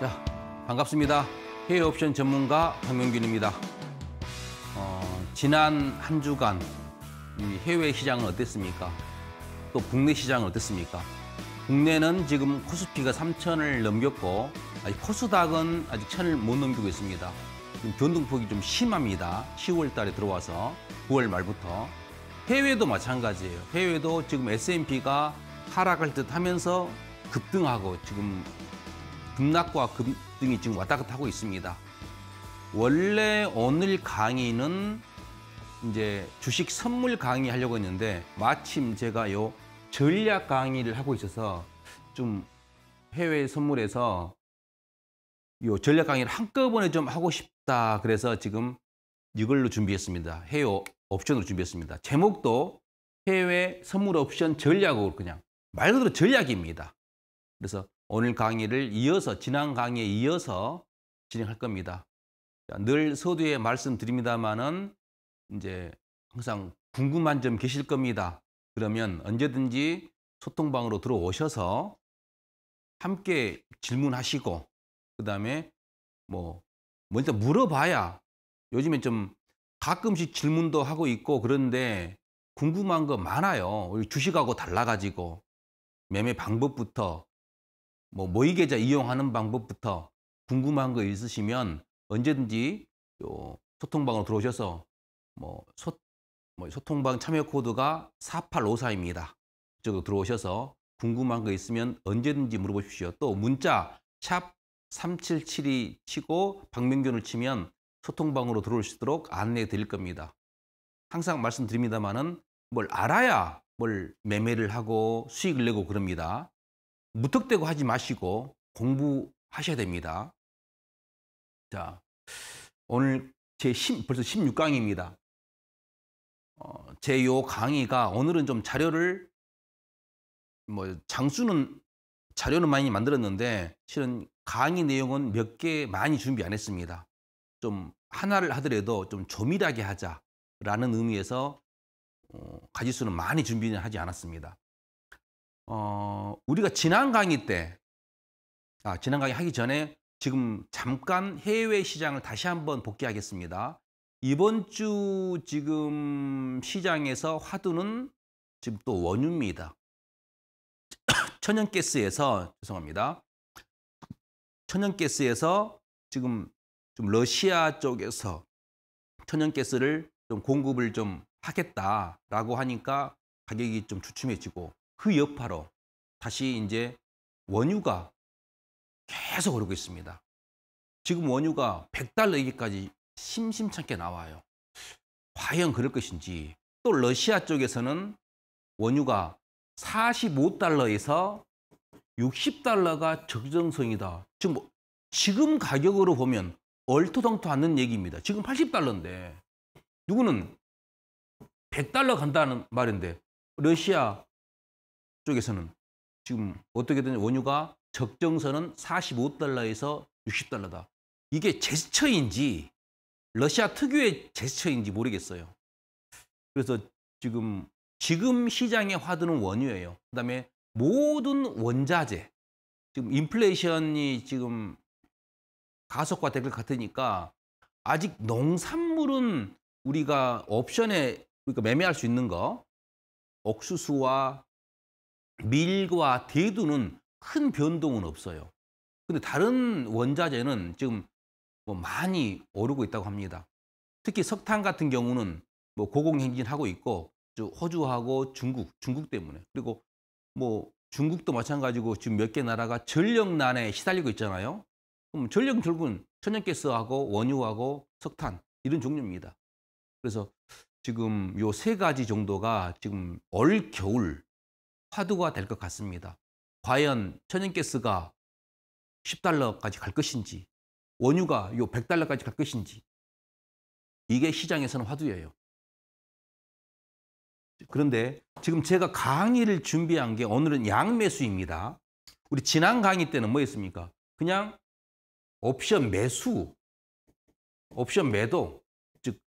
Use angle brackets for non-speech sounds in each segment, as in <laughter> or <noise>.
자, 반갑습니다. 해외 옵션 전문가 박명균입니다. 어, 지난 한 주간 해외 시장은 어땠습니까? 또 국내 시장은 어땠습니까? 국내는 지금 코스피가 3천을 넘겼고 아직 코스닥은 아직 천을 못 넘기고 있습니다. 지금 변동폭이 좀 심합니다. 10월 달에 들어와서 9월 말부터 해외도 마찬가지예요. 해외도 지금 S&P가 하락할 듯 하면서 급등하고 지금 급락과 급등이 지금 왔다 갔다 하고 있습니다. 원래 오늘 강의는 이제 주식 선물 강의 하려고 했는데 마침 제가 요 전략 강의를 하고 있어서 좀 해외 선물에서 요 전략 강의를 한꺼번에 좀 하고 싶다 그래서 지금 이걸로 준비했습니다. 해요 옵션으로 준비했습니다. 제목도 해외 선물 옵션 전략으로 그냥 말 그대로 전략입니다. 그래서 오늘 강의를 이어서 지난 강의에 이어서 진행할 겁니다. 늘 서두에 말씀드립니다마는 이제 항상 궁금한 점 계실 겁니다. 그러면 언제든지 소통방으로 들어오셔서 함께 질문하시고 그 다음에 뭐 먼저 물어봐야 요즘에 좀 가끔씩 질문도 하고 있고 그런데 궁금한 거 많아요. 우리 주식하고 달라가지고 매매 방법부터 뭐 모의계좌 이용하는 방법부터 궁금한 거 있으시면 언제든지 요 소통방으로 들어오셔서 뭐, 소, 뭐 소통방 참여 코드가 4854입니다. 저도 들어오셔서 궁금한 거 있으면 언제든지 물어보십시오. 또 문자 샵 3772 치고 박명균을 치면 소통방으로 들어올 수 있도록 안내해 드릴 겁니다. 항상 말씀드립니다만은 뭘 알아야 뭘 매매를 하고 수익을 내고 그럽니다. 무턱대고 하지 마시고 공부하셔야 됩니다. 자, 오늘 제 10, 벌써 16강입니다. 어, 제요 강의가 오늘은 좀 자료를 뭐 장수는 자료는 많이 만들었는데 실은 강의 내용은 몇 개 많이 준비 안 했습니다. 좀 하나를 하더라도 좀 조밀하게 하자라는 의미에서 어, 가지수는 많이 준비는 하지 않았습니다. 어, 우리가 지난 강의 때, 아, 지난 강의 하기 전에 지금 잠깐 해외 시장을 다시 한번 복귀하겠습니다. 이번 주 지금 시장에서 화두는 지금 또 원유입니다. <coughs> 천연가스에서 죄송합니다. 천연가스에서 지금 좀 러시아 쪽에서 천연가스를 좀 공급을 좀 하겠다라고 하니까 가격이 좀 주춤해지고 그 여파로 다시 이제 원유가 계속 오르고 있습니다. 지금 원유가 100달러 이기까지 심심찮게 나와요. 과연 그럴 것인지 또 러시아 쪽에서는 원유가 45달러에서 60달러가 적정성이다 지금 뭐 지금 가격으로 보면 얼토당토 않는 얘기입니다. 지금 80달러인데 누구는 100달러 간다는 말인데 러시아 쪽에서는 지금 어떻게든 원유가 적정선은 45달러에서 60달러다. 이게 제스처인지 러시아 특유의 제스처인지 모르겠어요. 그래서 지금 지금 시장에 화두는 원유예요. 그다음에 모든 원자재 지금 인플레이션이 지금 가속화 될것 같으니까 아직 농산물은 우리가 옵션에 그러니까 매매할 수 있는 거 옥수수와 밀과 대두는 큰 변동은 없어요. 근데 다른 원자재는 지금 뭐 많이 오르고 있다고 합니다. 특히 석탄 같은 경우는 뭐 고공행진하고 있고 호주하고 중국, 중국 때문에 그리고 뭐 중국도 마찬가지고 지금 몇 개 나라가 전력난에 시달리고 있잖아요. 그럼 전력 결국은 천연가스하고 원유하고 석탄 이런 종류입니다. 그래서 지금 요 세 가지 정도가 지금 올 겨울 화두가 될 것 같습니다. 과연 천연가스가 10달러까지 갈 것인지 원유가 요 100달러까지 갈 것인지 이게 시장에서는 화두예요. 그런데 지금 제가 강의를 준비한 게 오늘은 양매수입니다. 우리 지난 강의 때는 뭐였습니까? 그냥 옵션 매수, 옵션 매도, 즉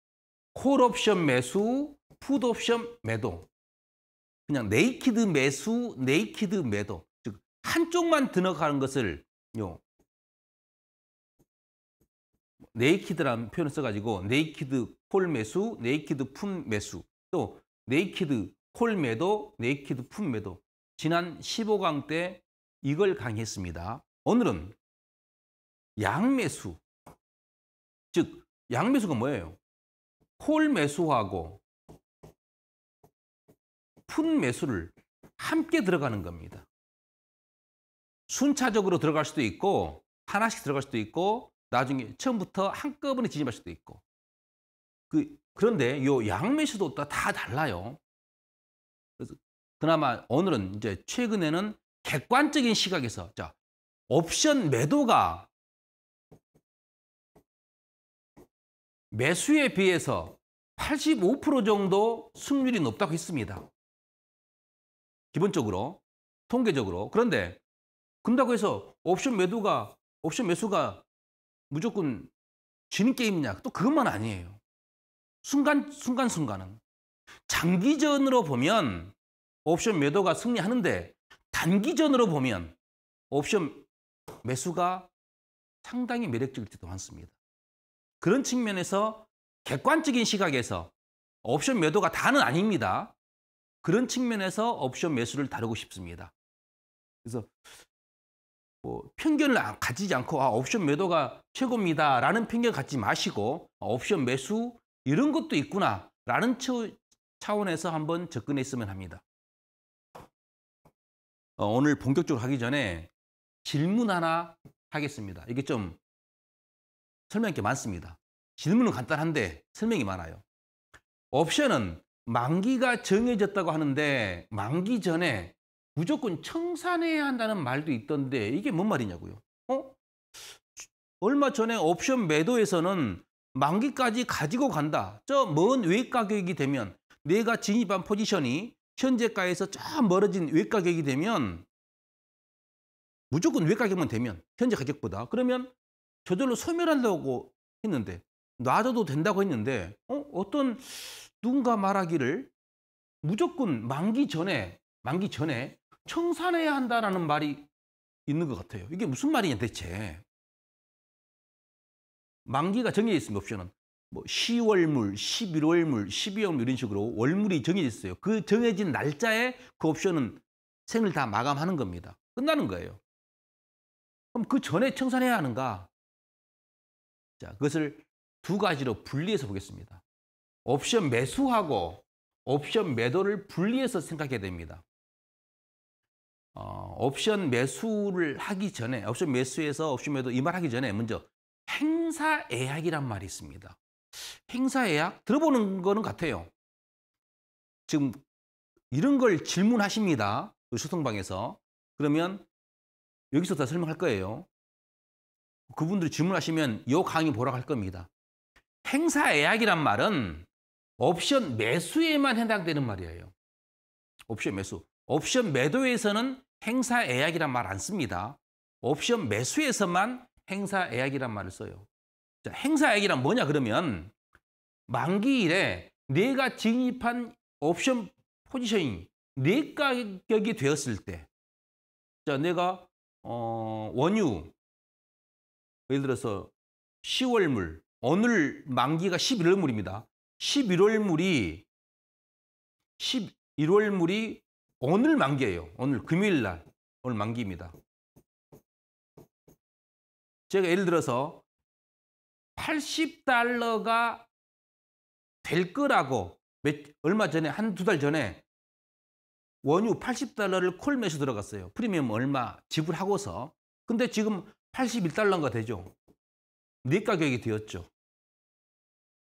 콜옵션 매수, 푸드 옵션 매도 그냥 네이키드 매수, 네이키드 매도 즉 한쪽만 들어가는 것을 요 네이키드라는 표현을 써가지고 네이키드 콜 매수, 네이키드 품 매수 또 네이키드 콜 매도, 네이키드 품 매도 지난 15강 때 이걸 강의했습니다. 오늘은 양매수 즉 양매수가 뭐예요? 콜 매수하고 높은 매수를 함께 들어가는 겁니다. 순차적으로 들어갈 수도 있고 하나씩 들어갈 수도 있고 나중에 처음부터 한꺼번에 진입할 수도 있고 그, 그런데 이 양매수도 다, 다 달라요. 그래서 그나마 오늘은 이제 최근에는 객관적인 시각에서 자 옵션 매도가 매수에 비해서 85% 정도 승률이 높다고 했습니다. 기본적으로 통계적으로 그런데 그런다고 해서 옵션 매도가 옵션 매수가 무조건 지는 게임이냐 또 그것만 아니에요 순간 순간 순간은 장기전으로 보면 옵션 매도가 승리하는데 단기전으로 보면 옵션 매수가 상당히 매력적일지도 않습니다. 그런 측면에서 객관적인 시각에서 옵션 매도가 다는 아닙니다. 그런 측면에서 옵션 매수를 다루고 싶습니다. 그래서 뭐 편견을 가지지 않고 아 옵션 매도가 최고입니다 라는 편견 갖지 마시고 아, 옵션 매수 이런 것도 있구나 라는 차원에서 한번 접근했으면 합니다 어, 오늘 본격적으로 하기 전에 질문 하나 하겠습니다 이게 좀 설명할 게 많습니다 질문은 간단한데 설명이 많아요 옵션은 만기가 정해졌다고 하는데 만기 전에 무조건 청산해야 한다는 말도 있던데 이게 뭔 말이냐고요. 어? 얼마 전에 옵션 매도에서는 만기까지 가지고 간다. 저 먼 외가격이 되면 내가 진입한 포지션이 현재가에서 쫙 멀어진 외가격이 되면 무조건 외가격만 되면 현재 가격보다 그러면 저절로 소멸한다고 했는데 놔둬도 된다고 했는데 어? 어떤 누군가 말하기를 무조건 만기 전에 만기 전에 청산해야 한다라는 말이 있는 것 같아요. 이게 무슨 말이냐 대체. 만기가 정해져 있으면 옵션은. 뭐 10월물, 11월물, 12월물 이런 식으로 월물이 정해져 있어요. 그 정해진 날짜에 그 옵션은 생을 다 마감하는 겁니다. 끝나는 거예요. 그럼 그 전에 청산해야 하는가? 자, 그것을 두 가지로 분리해서 보겠습니다. 옵션 매수하고 옵션 매도를 분리해서 생각해야 됩니다. 어, 옵션 매수를 하기 전에 옵션 매수에서 옵션 매도 이 말 하기 전에 먼저 행사 예약이란 말이 있습니다. 행사 예약 들어보는 거는 같아요. 지금 이런 걸 질문하십니다. 그 소통방에서 그러면 여기서 다 설명할 거예요. 그분들이 질문하시면 이 강의 보러갈 겁니다. 행사 예약이란 말은 옵션 매수에만 해당되는 말이에요. 옵션 매수. 옵션 매도에서는 행사 예약이란 말 안 씁니다. 옵션 매수에서만 행사 예약이란 말을 써요. 자, 행사 예약이란 뭐냐 그러면 만기일에 내가 네 진입한 옵션 포지션이 내 네 가격이 되었을 때 자, 내가 어, 원유 예를 들어서 10월물 오늘 만기가 11월물입니다. 11월물이 11월물이 오늘 만기예요. 오늘 금요일 날 오늘 만기입니다. 제가 예를 들어서 80달러가 될 거라고 몇, 얼마 전에 한 두 달 전에 원유 80달러를 콜매수 들어갔어요. 프리미엄 얼마 지불하고서 근데 지금 81달러인가 되죠. 내 가격이 되었죠.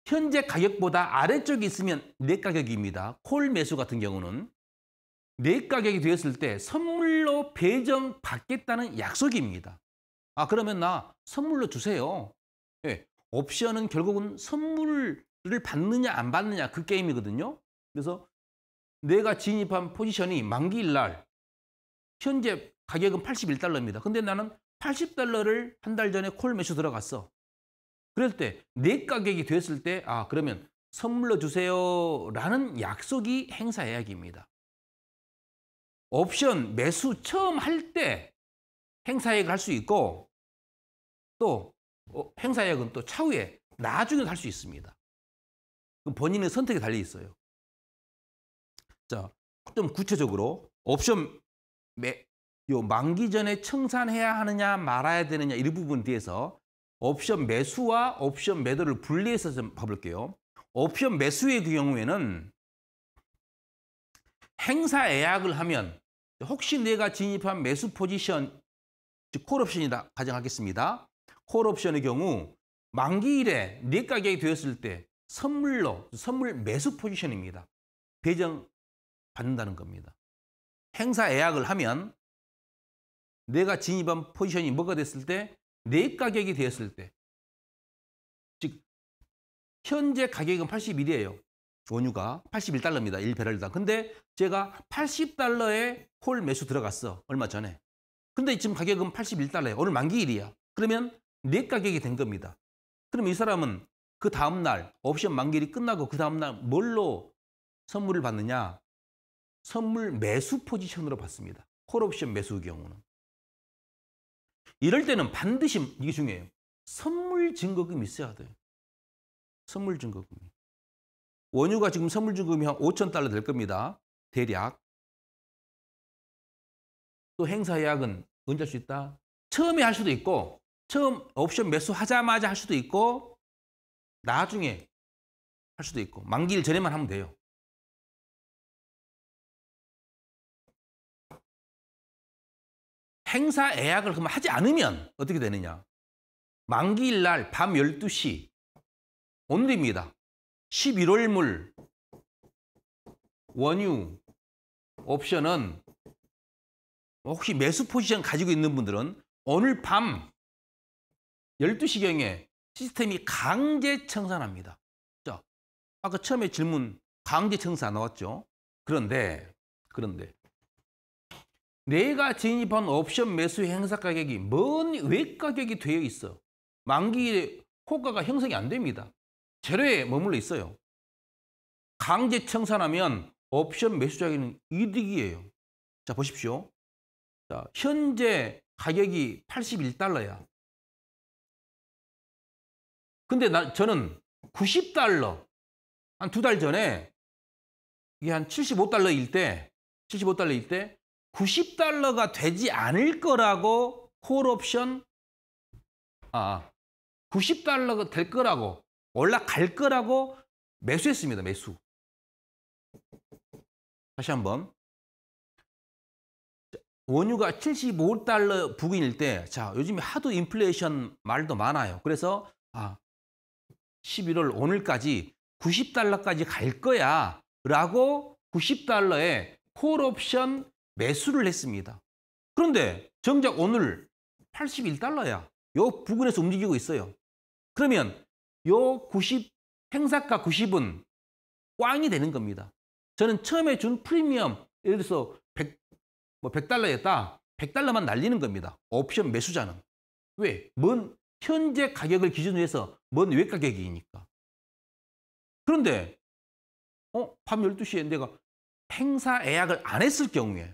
현재 가격보다 아래쪽에 있으면 내 가격입니다. 콜 매수 같은 경우는 내 가격이 되었을 때 선물로 배정 받겠다는 약속입니다. 아 그러면 나 선물로 주세요. 네, 옵션은 결국은 선물을 받느냐 안 받느냐 그 게임이거든요. 그래서 내가 진입한 포지션이 만기일 날 현재 가격은 81달러입니다. 근데 나는 80달러를 한 달 전에 콜 매수 들어갔어. 그럴 때내 가격이 됐을 때 아 그러면 선물로 주세요 라는 약속이 행사 예약입니다. 옵션 매수 처음 할 때 행사 예약을 할 수 있고 또 어, 행사 예약은 또 차후에 나중에 할 수 있습니다. 본인의 선택에 달려 있어요. 자, 좀 구체적으로 옵션 매, 요 만기 전에 청산해야 하느냐 말아야 되느냐 이 부분에 뒤서 옵션 매수와 옵션 매도를 분리해서 좀 봐볼게요. 옵션 매수의 그 경우에는 행사 예약을 하면 혹시 내가 진입한 매수 포지션 즉 콜옵션이다 가정하겠습니다. 콜옵션의 경우 만기일에 내 가격이 되었을 때 선물로 선물 매수 포지션입니다. 배정 받는다는 겁니다. 행사 예약을 하면 내가 진입한 포지션이 뭐가 됐을 때내 네 가격이 되었을 때, 즉 현재 가격은 81이에요. 원유가 81달러입니다. 1배럴당. 근데 제가 80달러에 홀 매수 들어갔어. 얼마 전에. 근데 지금 가격은 81달러예요. 오늘 만기일이야. 그러면 내 네 가격이 된 겁니다. 그럼 이 사람은 그 다음날 옵션 만기일이 끝나고 그 다음날 뭘로 선물을 받느냐? 선물 매수 포지션으로 받습니다. 콜옵션 매수의 경우는. 이럴 때는 반드시 이게 중요해요. 선물 증거금이 있어야 돼요. 선물 증거금이. 원유가 지금 선물 증거금이 한 5천 달러 될 겁니다. 대략. 또 행사 예약은 언제 할 수 있다? 처음에 할 수도 있고 처음 옵션 매수하자마자 할 수도 있고 나중에 할 수도 있고 만기일 전에만 하면 돼요. 행사 예약을 그럼 하지 않으면 어떻게 되느냐? 만기일 날 밤 12시 오늘입니다. 11월물 원유 옵션은 혹시 매수 포지션 가지고 있는 분들은 오늘 밤 12시경에 시스템이 강제 청산합니다. 자, 아까 처음에 질문 강제 청산 나왔죠? 그런데 그런데 내가 진입한 옵션 매수 행사 가격이 먼 외가격이 되어 있어. 만기일에 호가가 형성이 안 됩니다. 제로에 머물러 있어요. 강제 청산하면 옵션 매수자에게는 이득이에요. 자, 보십시오. 자, 현재 가격이 81달러야. 근데 나, 저는 90달러, 한 두 달 전에 이게 한 75달러일 때, 75달러일 때 90달러가 되지 않을 거라고 콜옵션 아 90달러가 될 거라고 올라갈 거라고 매수했습니다. 매수. 다시 한번 원유가 75달러 부근일 때, 자, 요즘에 하도 인플레이션 말도 많아요. 그래서, 아, 11월 오늘까지 90달러까지 갈 거야. 라고 90달러에 콜옵션 매수를 했습니다. 그런데 정작 오늘 81달러야. 요 부근에서 움직이고 있어요. 그러면 요 90, 행사가 90은 꽝이 되는 겁니다. 저는 처음에 준 프리미엄, 예를 들어서 100, 뭐 100달러였다. 100달러만 날리는 겁니다. 옵션 매수자는. 왜? 먼 현재 가격을 기준으로 해서 먼 외가격이니까. 그런데 어? 밤 12시에 내가 행사 예약을 안 했을 경우에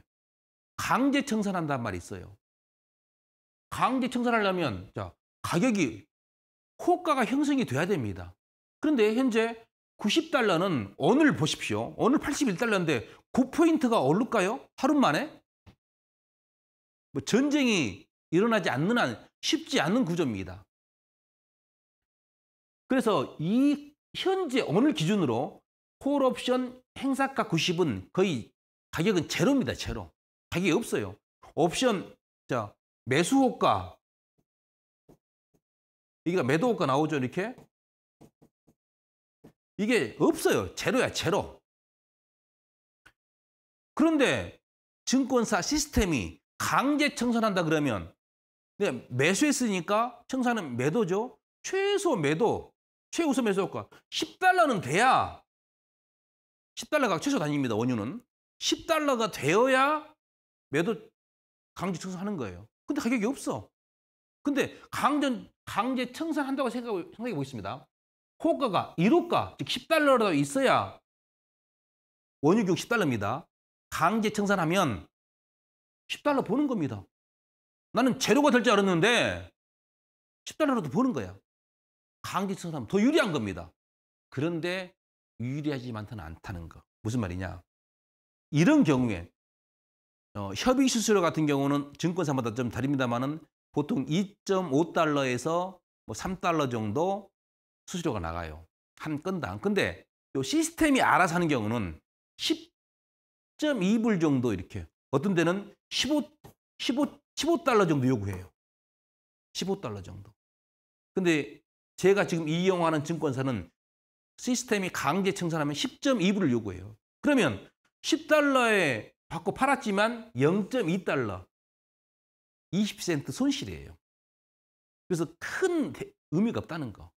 강제 청산한단 말이 있어요. 강제 청산하려면 자, 가격이 호가가 형성이 돼야 됩니다. 그런데 현재 90달러는 오늘 보십시오. 오늘 81달러인데 9포인트가 오를까요? 하루 만에? 뭐 전쟁이 일어나지 않는 한 쉽지 않은 구조입니다. 그래서 이 현재 오늘 기준으로 콜옵션 행사가 90은 거의 가격은 제로입니다. 제로. 자기 없어요. 옵션 자 매수 호가 이게 매도 호가 나오죠 이렇게 이게 없어요. 제로야 제로. 그런데 증권사 시스템이 강제 청산한다 그러면 네, 매수했으니까 청산은 매도죠. 최소 매도, 최우선 매수 효과. 10달러는 돼야 10달러가 최소 단위입니다. 원유는. 10달러가 되어야 매도 강제 청산하는 거예요. 근데 가격이 없어. 근데 강전, 강제 청산한다고 생각해, 보겠습니다. 호가가 1호가, 즉 10달러라도 있어야 원유 교육 10달러입니다. 강제 청산하면 10달러 보는 겁니다. 나는 재료가될 줄 알았는데 10달러라도 보는 거야. 강제 청산하면 더 유리한 겁니다. 그런데 유리하지만은 않다는 거. 무슨 말이냐? 이런 경우에 어, 협의 수수료 같은 경우는 증권사마다 좀 다릅니다만은 보통 2.5달러에서 뭐 3달러 정도 수수료가 나가요. 한 건당. 근데 요 시스템이 알아서 하는 경우는 10.2불 정도 이렇게 어떤 데는 15, 15, 15달러 정도 요구해요. 15달러 정도. 근데 제가 지금 이용하는 증권사는 시스템이 강제 청산하면 10.2불을 요구해요. 그러면 10달러에 받고 팔았지만 0.2달러 20센트 손실이에요. 그래서 큰 의미가 없다는 거.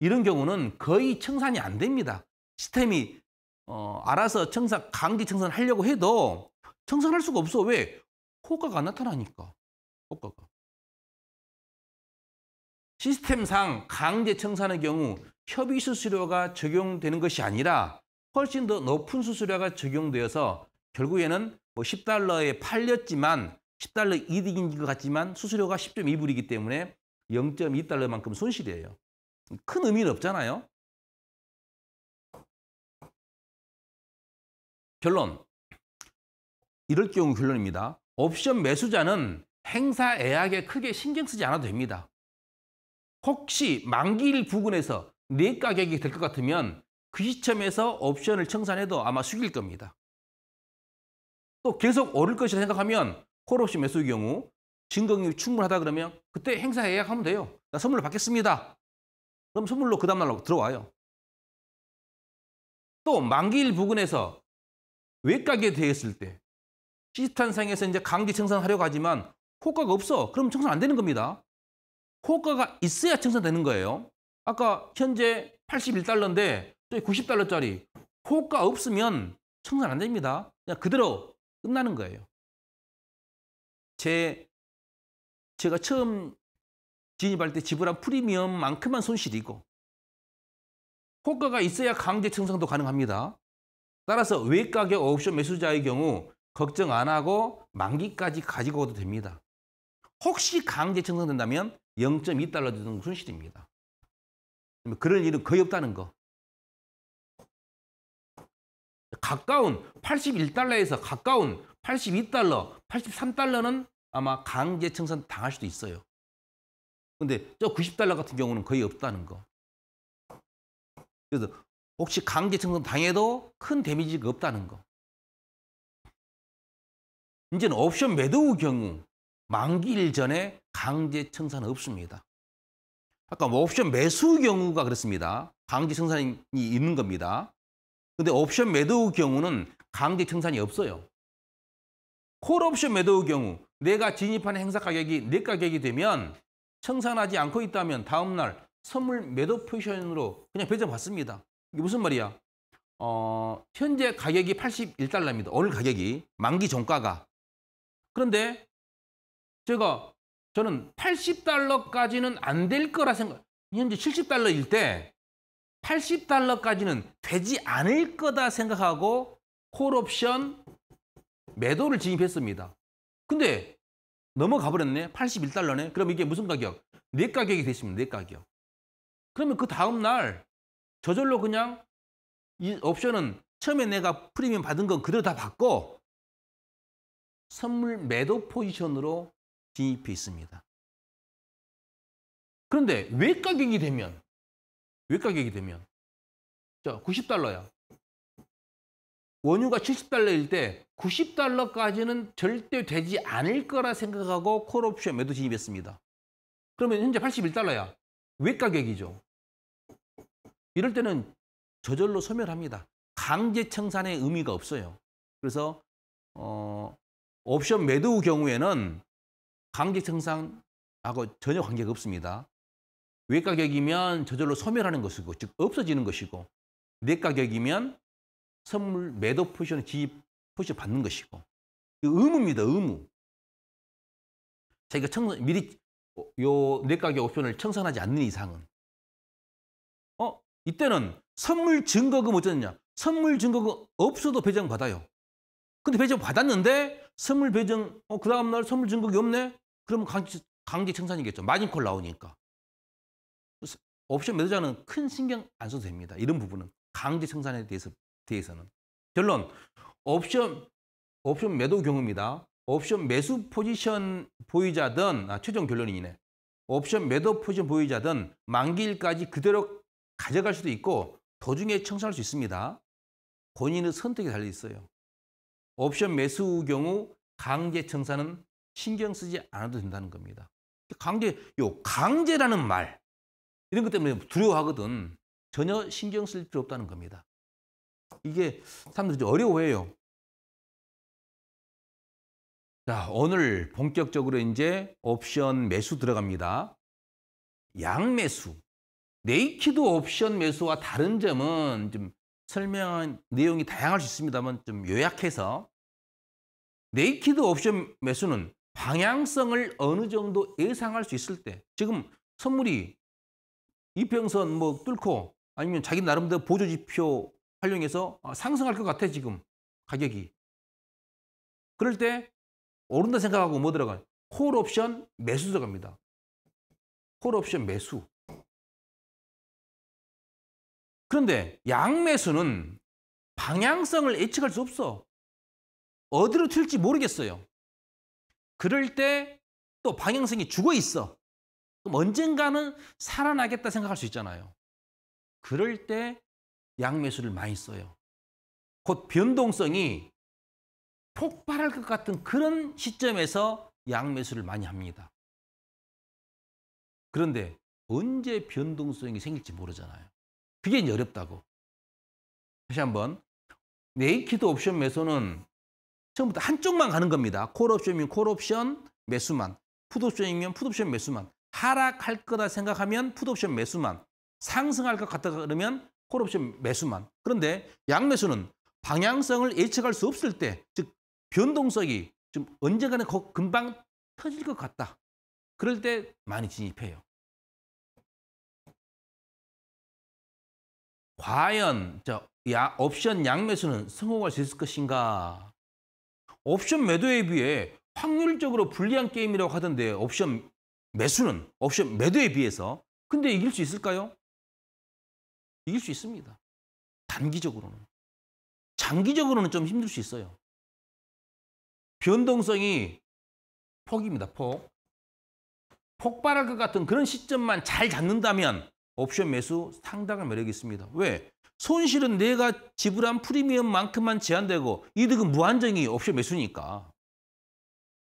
이런 경우는 거의 청산이 안 됩니다. 시스템이 어, 알아서 청산, 강제 청산하려고 을 해도 청산할 수가 없어. 왜? 효과가 안 나타나니까. 효과가. 시스템상 강제 청산의 경우 협의 수수료가 적용되는 것이 아니라 훨씬 더 높은 수수료가 적용되어서 결국에는 뭐 10달러에 팔렸지만 10달러 이득인 것 같지만 수수료가 10.2불이기 때문에 0.2달러만큼 손실이에요. 큰 의미는 없잖아요. 결론. 이럴 경우 결론입니다. 옵션 매수자는 행사 예약에 크게 신경 쓰지 않아도 됩니다. 혹시 만기일 부근에서 내 가격이 될 것 같으면 그 시점에서 옵션을 청산해도 아마 숙일 겁니다. 또 계속 오를 것이라 생각하면 콜옵션 매수의 경우 증거금이 충분하다 그러면 그때 행사 예약하면 돼요. 나 선물로 받겠습니다. 그럼 선물로 그 다음날 들어와요. 또 만기일 부근에서 외곽에 대했을 때 시스탄상에서 이제 강기 청산하려고 하지만 효과가 없어. 그럼 청산 안 되는 겁니다. 효과가 있어야 청산되는 거예요. 아까 현재 81달러인데 90달러짜리 호가 없으면 청산 안 됩니다. 그냥 그대로 끝나는 거예요. 제 제가 처음 진입할 때 지불한 프리미엄만큼만 손실이고 효과가 있어야 강제 청산도 가능합니다. 따라서 외가격 옵션 매수자의 경우 걱정 안 하고 만기까지 가지고 와도 됩니다. 혹시 강제 청산된다면 0.2달러 주는 손실입니다. 그럴 일은 거의 없다는 거. 가까운 81달러에서 가까운 82달러, 83달러는 아마 강제 청산 당할 수도 있어요. 근데 저 90달러 같은 경우는 거의 없다는 거. 그래서 혹시 강제 청산 당해도 큰 데미지가 없다는 거. 이제는 옵션 매도의 경우 만기일 전에 강제 청산은 없습니다. 아까 뭐 옵션 매수 경우가 그렇습니다. 강제 청산이 있는 겁니다. 근데 옵션 매도의 경우는 강제 청산이 없어요. 콜옵션 매도의 경우 내가 진입한 행사 가격이 내 가격이 되면 청산하지 않고 있다면 다음날 선물 매도 포지션으로 그냥 배정받습니다. 이게 무슨 말이야? 어, 현재 가격이 81달러입니다. 오늘 가격이 만기 종가가. 그런데 제가 저는 80달러까지는 안 될 거라 생각. 현재 70달러일 때 80달러까지는 되지 않을 거다 생각하고 콜옵션 매도를 진입했습니다. 근데 넘어가 버렸네. 81달러네. 그럼 이게 무슨 가격? 내 가격이 됐습니다. 내 가격. 그러면 그 다음 날 저절로 그냥 이 옵션은 처음에 내가 프리미엄 받은 건 그대로 다 받고 선물 매도 포지션으로 진입해 있습니다. 그런데 왜 가격이 되면 외가격이 되면 자 90달러야 원유가 70달러일 때 90달러까지는 절대 되지 않을 거라 생각하고 콜옵션 매도 진입했습니다 그러면 현재 81달러야 외가격이죠 이럴 때는 저절로 소멸합니다 강제 청산의 의미가 없어요 그래서 어, 옵션 매도 경우에는 강제 청산하고 전혀 관계가 없습니다 외가격이면 저절로 소멸하는 것이고 즉 없어지는 것이고 내가격이면 선물 매도 포션을 지입 포션 받는 것이고 그 의무입니다 의무 자기가 청산, 미리 요 내가격 옵션을 청산하지 않는 이상은 어 이때는 선물 증거금 어쩌느냐 선물 증거금 없어도 배정 받아요 근데 배정 받았는데 선물 배정 어그 다음날 선물 증거금 없네 그러면 강제, 강제 청산이겠죠 마진콜 나오니까 옵션 매도자는 큰 신경 안 써도 됩니다. 이런 부분은 강제 청산에 대해서, 대해서는. 결론, 옵션, 옵션 매도 경우입니다. 옵션 매수 포지션 보유자든 아, 최종 결론이네. 옵션 매도 포지션 보유자든 만기일까지 그대로 가져갈 수도 있고 도중에 청산할 수 있습니다. 본인의 선택에 달려 있어요. 옵션 매수 경우 강제 청산은 신경 쓰지 않아도 된다는 겁니다. 강제 요 강제라는 말 이런 것 때문에 두려워하거든 전혀 신경 쓸 필요 없다는 겁니다. 이게 사람들이 어려워해요. 자, 오늘 본격적으로 이제 옵션 매수 들어갑니다. 양매수. 네이키드 옵션 매수와 다른 점은 좀 설명한 내용이 다양할 수 있습니다만 좀 요약해서 네이키드 옵션 매수는 방향성을 어느 정도 예상할 수 있을 때 지금 선물이 이평선 뭐 뚫고 아니면 자기 나름대로 보조지표 활용해서 아, 상승할 것 같아 지금 가격이 그럴 때 오른다 생각하고 뭐 들어가요? 콜 옵션 매수 들어갑니다 콜 옵션 매수 그런데 양매수는 방향성을 예측할 수 없어 어디로 튈지 모르겠어요 그럴 때 또 방향성이 죽어 있어 그럼 언젠가는 살아나겠다 생각할 수 있잖아요. 그럴 때 양매수를 많이 써요. 곧 변동성이 폭발할 것 같은 그런 시점에서 양매수를 많이 합니다. 그런데 언제 변동성이 생길지 모르잖아요. 그게 이제 어렵다고. 다시 한번 네이키드 옵션 매수는 처음부터 한쪽만 가는 겁니다. 콜옵션이면 콜옵션 매수만, 푸드옵션이면푸드옵션 매수만. 하락할 거다 생각하면 푸드옵션 매수만 상승할 것 같다 그러면 콜옵션 매수만 그런데 양매수는 방향성을 예측할 수 없을 때 즉 변동성이 좀 언젠가는 금방 터질 것 같다 그럴 때 많이 진입해요 과연 저 야, 옵션 양매수는 성공할 수 있을 것인가 옵션 매도에 비해 확률적으로 불리한 게임이라고 하던데 옵션 매수는 옵션 매도에 비해서 근데 이길 수 있을까요? 이길 수 있습니다. 단기적으로는. 장기적으로는 좀 힘들 수 있어요. 변동성이 폭입니다. 폭. 폭발할 것 같은 그런 시점만 잘 잡는다면 옵션 매수 상당한 매력이 있습니다. 왜? 손실은 내가 지불한 프리미엄만큼만 제한되고 이득은 무한정이 옵션 매수니까.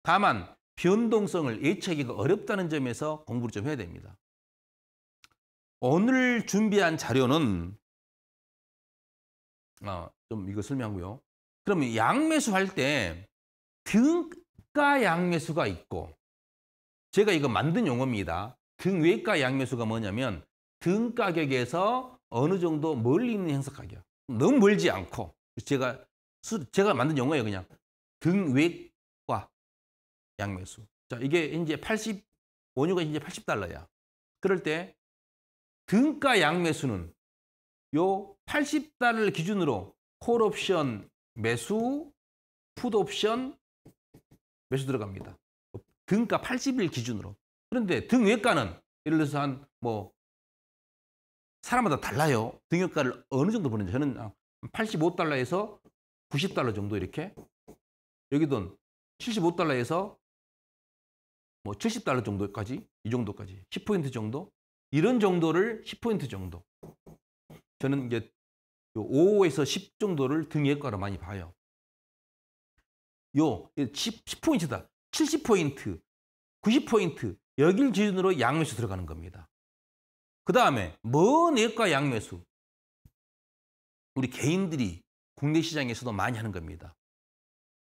다만 변동성을 예측하기가 어렵다는 점에서 공부를 좀 해야 됩니다. 오늘 준비한 자료는 아, 좀 이거 설명하고요. 그러면 양매수 할 때 등가 양매수가 있고 제가 이거 만든 용어입니다. 등외가 양매수가 뭐냐면 등 가격에서 어느 정도 멀리 있는 행사 가격. 너무 멀지 않고 제가 제가 만든 용어예요 그냥 등외 양매수. 자, 이게 이제 80 원유가 이제 80달러야. 그럴 때 등가 양매수는 요 80달러를 기준으로 콜옵션 매수, 풋옵션 매수 들어갑니다. 등가 80일 기준으로. 그런데 등외가는 예를 들어서 한 뭐 사람마다 달라요. 등외가를 어느 정도 보는지 저는 85달러에서 아, 90달러 정도 이렇게 여기 도 75달러에서 뭐 70달러 정도까지 이 정도까지 10포인트 정도 이런 정도를 10포인트 정도 저는 이제 5에서 10 정도를 등액가로 많이 봐요. 요 10, 10포인트다. 70포인트, 90포인트 여길 기준으로 양매수 들어가는 겁니다. 그 다음에 먼 외과 양매수 우리 개인들이 국내 시장에서도 많이 하는 겁니다.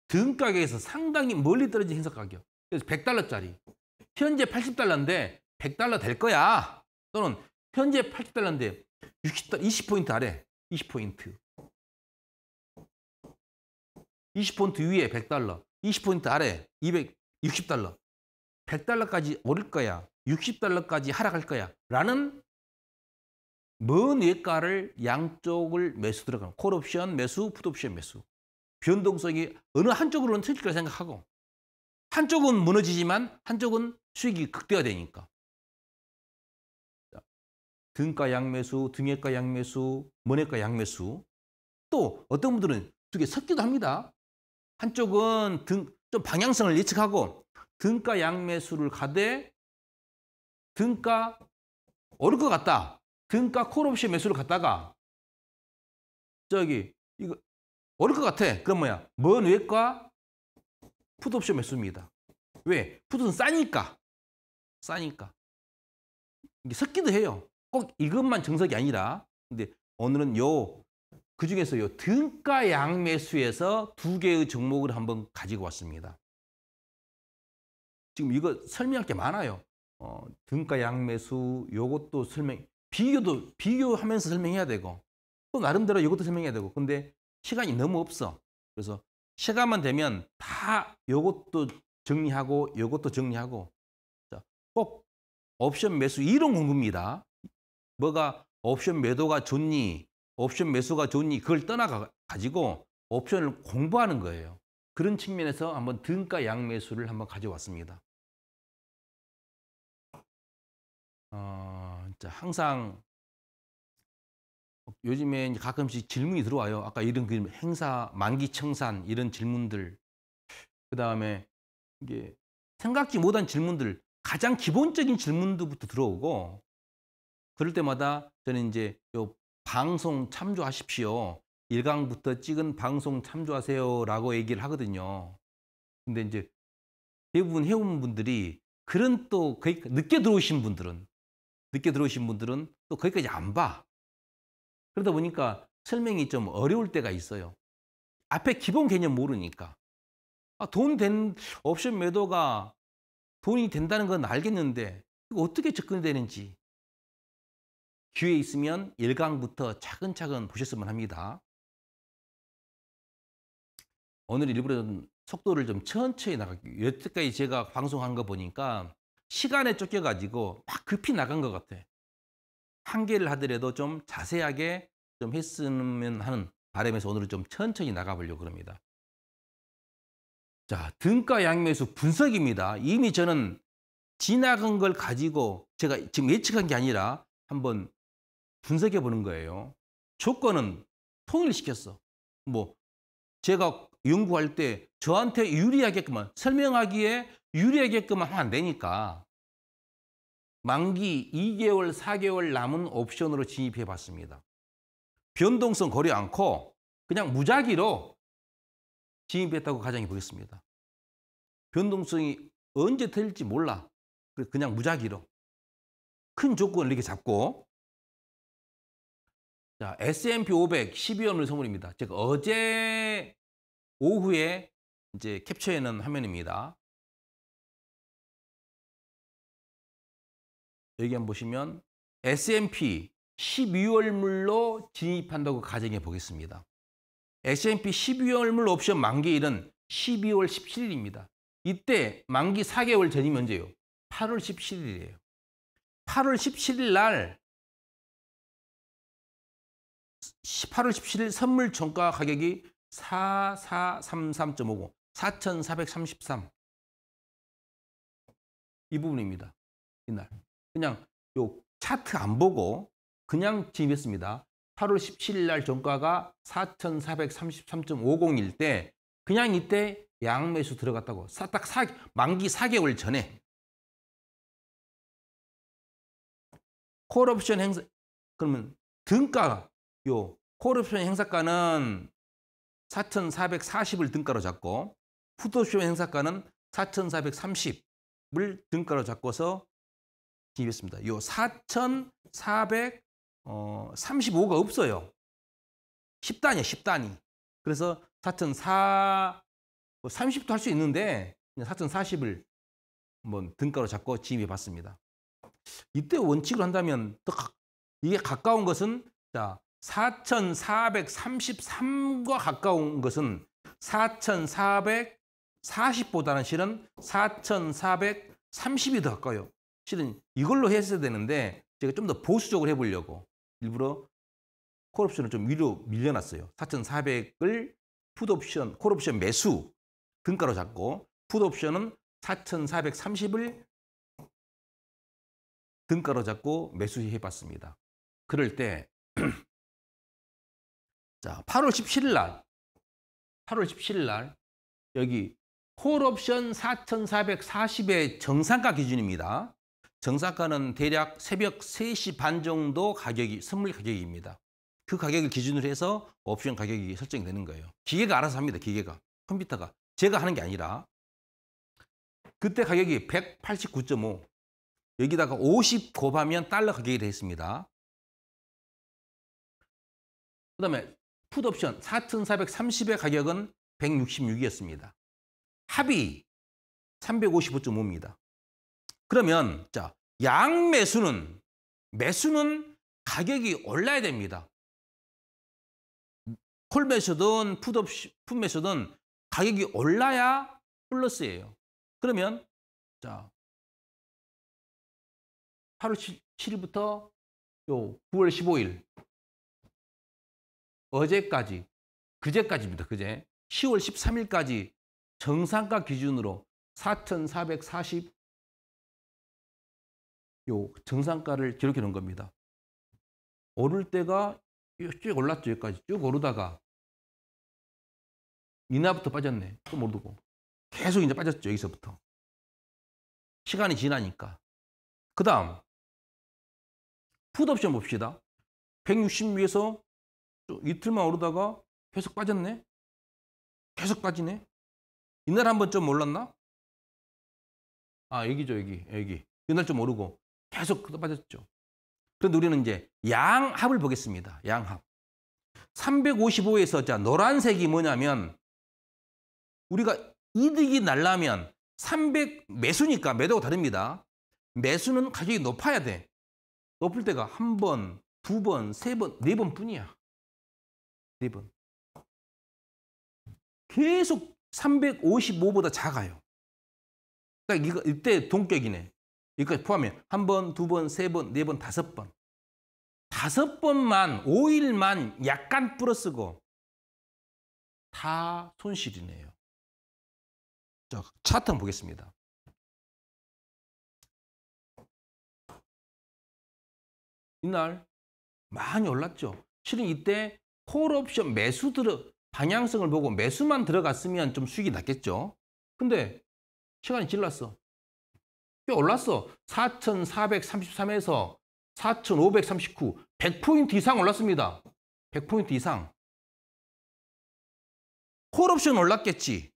등가격에서 상당히 멀리 떨어진 행사 가격 그래서 100달러짜리. 현재 80달러인데 100달러 될 거야. 또는 현재 80달러인데 60달러, 20포인트 아래. 20포인트. 20포인트 위에 100달러. 20포인트 아래 260달러. 100달러까지 오를 거야. 60달러까지 하락할 거야. 라는 먼 외가를 양쪽을 매수 들어가는 콜옵션 매수, 푸드옵션 매수. 변동성이 어느 한쪽으로는 틀릴 거라 생각하고 한쪽은 무너지지만 한쪽은 수익이 극대화되니까. 등가 양매수, 등액가 양매수, 머액가 양매수. 또 어떤 분들은 두 개 섞기도 합니다. 한쪽은 등, 좀 방향성을 예측하고 등가 양매수를 가되 등가 오를 것 같다. 등가 콜옵션 매수를 갔다가 저기 이거 오를 것 같아. 그럼 뭐야? 먼 외과 푸드옵션 매습니다 왜? 푸드는 싸니까. 싸니까. 이게 섞기도 해요. 꼭 이것만 정석이 아니라. 근데 오늘은 요, 그 중에서 요 등가 양 매수에서 두 개의 종목을 한번 가지고 왔습니다. 지금 이거 설명할 게 많아요. 어, 등가 양 매수, 요것도 설명, 비교도, 비교하면서 설명해야 되고, 또 나름대로 이것도 설명해야 되고, 근데 시간이 너무 없어. 그래서 시간만 되면 다 요것도 정리하고 요것도 정리하고 꼭 옵션 매수 이런 공부입니다. 뭐가 옵션 매도가 좋니 옵션 매수가 좋니 그걸 떠나가지고 옵션을 공부하는 거예요. 그런 측면에서 한번 등가 양매수를 한번 가져왔습니다. 어, 항상 요즘에 가끔씩 질문이 들어와요. 아까 이런 그 행사, 만기 청산 이런 질문들. 그 다음에 이게 생각지 못한 질문들, 가장 기본적인 질문들부터 들어오고 그럴 때마다 저는 이제 요 방송 참조하십시오. 1강부터 찍은 방송 참조하세요라고 얘기를 하거든요. 근데 이제 대부분 해온 분들이 그런 또 늦게 들어오신 분들은 늦게 들어오신 분들은 또 거기까지 안 봐. 그러다 보니까 설명이 좀 어려울 때가 있어요. 앞에 기본 개념 모르니까. 아, 돈된 옵션 매도가 돈이 된다는 건 알겠는데 이거 어떻게 접근되는지 기회 있으면 1강부터 차근차근 보셨으면 합니다. 오늘 일부러 좀 속도를 좀 천천히 나가기 여태까지 제가 방송한 거 보니까 시간에 쫓겨가지고 막 급히 나간 것 같아. 한계를 하더라도 좀 자세하게 좀 했으면 하는 바람에서 오늘은 좀 천천히 나가보려고 합니다. 자, 등가 양매수 분석입니다. 이미 저는 지나간 걸 가지고 제가 지금 예측한 게 아니라 한번 분석해 보는 거예요. 조건은 통일시켰어. 뭐 제가 연구할 때 저한테 유리하게끔만 설명하기에 유리하게끔만 하면 안 되니까 만기 2개월, 4개월 남은 옵션으로 진입해 봤습니다. 변동성 거리 않고 그냥 무작위로 진입했다고 가정해 보겠습니다. 변동성이 언제 될지 몰라. 그냥 무작위로. 큰 조건을 이렇게 잡고 자 S&P 500 12원을 선물입니다. 제가 어제 오후에 이제 캡처해놓은 화면입니다. 여기 한번 보시면 S&P 12월물로 진입한다고 가정해 보겠습니다. S&P 12월물 옵션 만기일은 12월 17일입니다. 이때 만기 4개월 전이면 언제요? 8월 17일이에요. 8월 17일 날 8월 17일 선물 정가 가격이 4433.50 4433 이 부분입니다. 이날 그냥 요 차트 안 보고 그냥 진입했습니다. 8월 17일 날정가가 4,433.50일 때 그냥 이때 양매수 들어갔다고 사, 딱 사, 만기 4개월 전에 콜옵션 행사 그러면 등가 요 콜옵션 행사가는 4,440을 등가로 잡고 푸드옵션 행사가는 4,430을 등가로 잡고서 기입했습니다. 이 4,435가 없어요. 10단이야, 10단이. 그래서 4,4, 30도 할 수 있는데 4,040을 한번 등가로 잡고 지입해 봤습니다. 이때 원칙을 한다면 또 이게 가까운 것은 자 4,433과 가까운 것은 4,440보다는 실은 4,430이 더 가까워요. 실은 이걸로 했어야 되는데 제가 좀 더 보수적으로 해보려고 일부러 콜옵션을 좀 위로 밀려놨어요. 4,400을 푸드옵션 콜옵션 매수 등가로 잡고 푸드옵션은 4,430을 등가로 잡고 매수해봤습니다. 그럴 때 <clears throat> 자, 8월 17일 날 8월 17일 날 여기 콜옵션 4,440의 정상가 기준입니다. 정상가는 대략 새벽 3시 반 정도 가격이 선물 가격입니다. 그 가격을 기준으로 해서 옵션 가격이 설정되는 거예요. 기계가 알아서 합니다. 기계가. 컴퓨터가. 제가 하는 게 아니라 그때 가격이 189.5 여기다가 50 곱하면 달러 가격이 되겠습니다. 그 다음에 풋옵션 4,430의 가격은 166이었습니다. 합이 355.5입니다. 그러면 자, 양 매수는 매수는 가격이 올라야 됩니다. 콜 매수든 풋업 풋 매수든 가격이 올라야 플러스예요. 그러면 자 8월 7일부터 요 9월 15일 어제까지 그제까지입니다. 그제 10월 13일까지 정상가 기준으로 4,440요 정상가를 기록해 놓은 겁니다. 오를 때가 쭉 올랐죠. 여기까지 쭉 오르다가 이나부터 빠졌네. 또 모르고. 계속 이제 빠졌죠. 여기서부터. 시간이 지나니까. 그 다음 푸드옵션 봅시다. 160 위에서 이틀만 오르다가 계속 빠졌네. 계속 빠지네. 이날 한번좀 올랐나? 아 여기죠 여기 여기. 이날 좀 오르고 계속 그 떠빠졌죠. 그런데 우리는 이제 양합을 보겠습니다. 양합. 355에서 자 노란색이 뭐냐면 우리가 이득이 날라면 300 매수니까 매도가 다릅니다. 매수는 가격이 높아야 돼. 높을 때가 한 번, 두 번, 세 번, 네 번뿐이야. 네 번. 계속 355보다 작아요. 그러니까 이거 이때 동격이네. 이기까 포함해요. 한 번, 두 번, 세 번, 네 번, 다섯 번. 다섯 번만, 5일만 약간 플러쓰고다 손실이네요. 자, 차트 한번 보겠습니다. 이날 많이 올랐죠. 실은 이때 콜옵션 매수 들어 방향성을 보고 매수만 들어갔으면 좀 수익이 났겠죠. 근데 시간이 질렀어. 꽤 올랐어. 4,433에서 4,539, 100포인트 이상 올랐습니다. 100포인트 이상. 콜옵션 올랐겠지.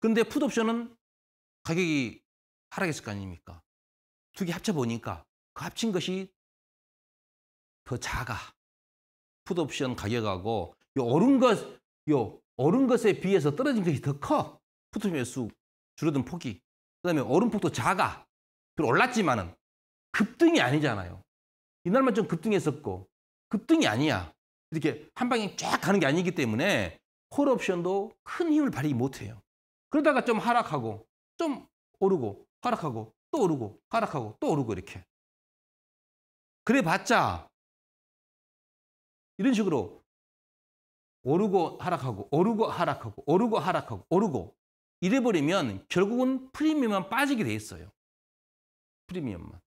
근데 풋옵션은 가격이 하락했을 거 아닙니까? 두 개 합쳐보니까 그 합친 것이 더 작아. 풋옵션 가격하고 요 오른 것, 요 오른 것에 비해서 떨어진 것이 더 커. 풋옵션 수 줄어든 폭이. 그 다음에 오른 폭도 작아. 그 올랐지만은 급등이 아니잖아요. 이날만 좀 급등했었고 급등이 아니야. 이렇게 한 방에 쫙 가는 게 아니기 때문에 콜옵션도 큰 힘을 발휘 못해요. 그러다가 좀 하락하고 좀 오르고 하락하고 또 오르고 하락하고 또 오르고 이렇게. 그래봤자 이런 식으로 오르고 하락하고 오르고 하락하고 오르고 하락하고 오르고 이래버리면 결국은 프리미엄만 빠지게 돼 있어요. 프리미엄만.